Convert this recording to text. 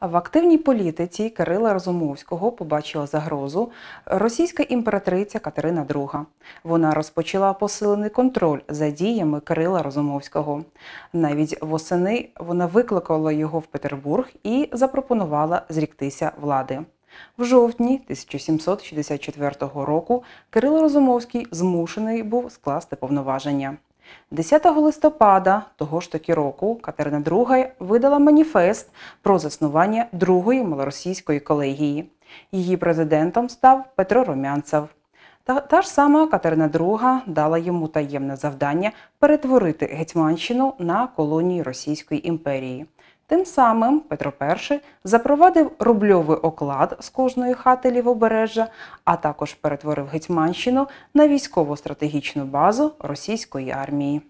В активній політиці Кирила Розумовського побачила загрозу російська імператриця Катерина II. Вона розпочала посилений контроль за діями Кирила Розумовського. Навіть восени вона викликала його в Петербург і запропонувала зріктися влади. В жовтні 1764 року Кирило Розумовський змушений був скласти повноваження. 10 листопада того ж таки року Катерина II видала маніфест про заснування другої малоросійської колегії. Її президентом став Петро Ромянцев. Та, та ж сама Катерина II дала йому таємне завдання перетворити Гетьманщину на колонії Російської імперії. Тим самим Петро І запровадив рубльовий оклад з кожної хати лівобережжя, а також перетворив Гетьманщину на військово-стратегічну базу російської армії.